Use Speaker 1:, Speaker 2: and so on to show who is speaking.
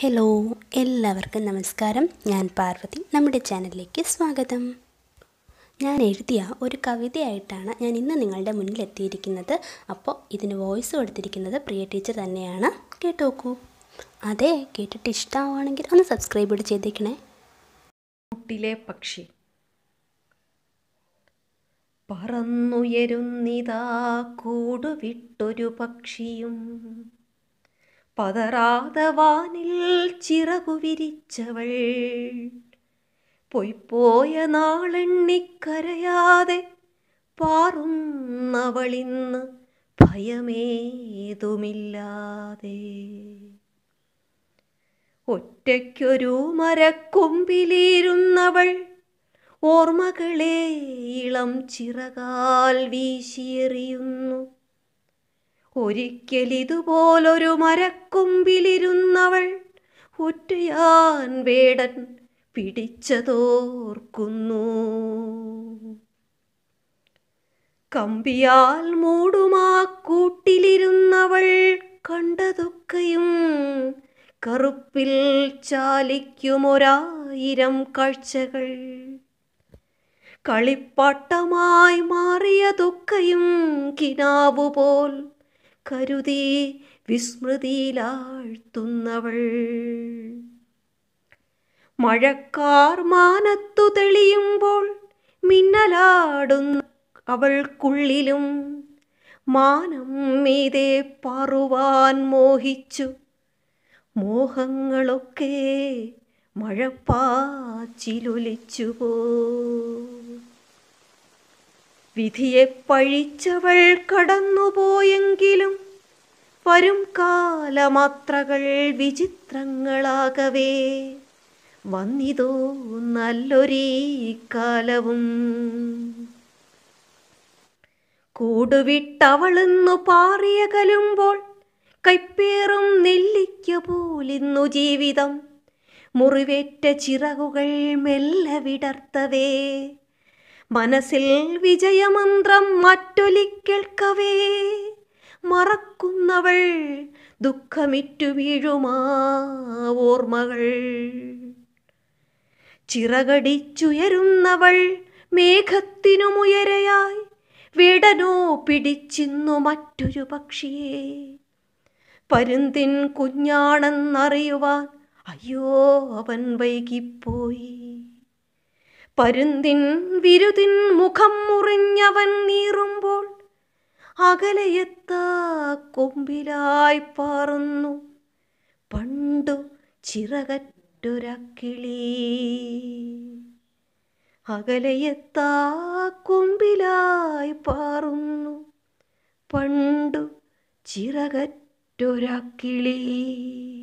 Speaker 1: hello എല്ലാവർക്കും നമസ്കാരം ഞാൻ പാർവതി നമ്മുടെ ചാനലിലേക്ക് സ്വാഗതം ഞാൻ എഴുതിയ ഒരു കവിതയായിട്ടാണ് ഞാൻ ഇന്ന് നിങ്ങളുടെ മുന്നിൽ എത്തിയിരിക്കുന്നത് അപ്പോൾ ഇതിന് വോയിസ് കൊടുത്തിരിക്കുന്നത് പ്രിയ ടീച്ചർ തന്നെയാണ് കേട്ടോക്കൂ അതെ കേട്ടിട്ട് ഇഷ്ടമാവുകയാണെങ്കിൽ ഒന്ന് സബ്സ്ക്രൈബ് കൂടി ചെയ്തേക്കണേ കുട്ടിലെ പക്ഷി പറന്നുയരുന്നിതാ
Speaker 2: കൂടുവിട്ടൊരു പക്ഷിയും പതറാത വാനിൽ ചിറകു പൊയ്പോയ നാളെണ്ണിക്കരയാതെ പാറുന്നവളിന്ന് ഭയമേതുമില്ലാതെ ഒറ്റയ്ക്കൊരു മരക്കൊമ്പിലിരുന്നവൾ ഓർമ്മകളെ ഇളം ചിറകാൽ വീശിയെറിയുന്നു ഒരിക്കലിതുപോലൊരു മരക്കൊമ്പിലിരുന്നവൾ ഒറ്റയാൻ വേടൻ പിടിച്ചതോർക്കുന്നു കമ്പിയാൽ മൂടുമാ കൂട്ടിലിരുന്നവൾ കണ്ടതൊക്കെയും കറുപ്പിൽ ചാലിക്കുമൊരായിരം കാഴ്ചകൾ കളിപ്പാട്ടമായി മാറിയതൊക്കെയും കിനാവുപോൽ കരുതി വിസ്മൃതിയിലാഴ്ത്തുന്നവൾ മഴക്കാർ മാനത്തു തെളിയുമ്പോൾ മിന്നലാടുന്ന അവൾക്കുള്ളിലും മാനം മീതെ പാറുവാൻ മോഹിച്ചു മോഹങ്ങളൊക്കെ മഴപ്പാച്ചിലൊലിച്ചു പോ വിധിയെ പഴിച്ചവൾ കടന്നുപോയെങ്കിലും വരും കാലമാത്രകൾ വിചിത്രങ്ങളാകവേ വന്നിതോ നല്ലൊരീ കാലവും കൂടുവിട്ടവളെന്നു പാറിയകലുമ്പോൾ കൈപ്പേറും നെല്ലിക്ക പോലിന്നു ജീവിതം മുറിവേറ്റ ചിറകുകൾ മെല്ലെ വിടർത്തവേ മനസ്സിൽ വിജയമന്ത്രം മറ്റൊലിക്കേൾക്കവേ മറക്കുന്നവൾ ദുഃഖമിറ്റു വീഴുമാ ഓർമ്മകൾ ചിറകടിച്ചുയരുന്നവൾ മേഘത്തിനുമുയരയായി വിടനോ പിടിച്ചിന്നു മറ്റൊരു പക്ഷിയെ പരുന്തിൻ കുഞ്ഞാണെന്നറിയുവാൻ അയ്യോ അവൻ വൈകിപ്പോയി പരുന്തിൻ വിരുതിൻ മുഖം മുറിഞ്ഞവൻ നീറുമ്പോൾ അകലയെത്ത കൊമ്പിലായി പാറുന്നു പണ്ടു ചിറകറ്റൊരക്കിളി അകലയെത്ത കൊമ്പിലായി പാറുന്നു പണ്ടു ചിറകറ്റൊരക്കിളി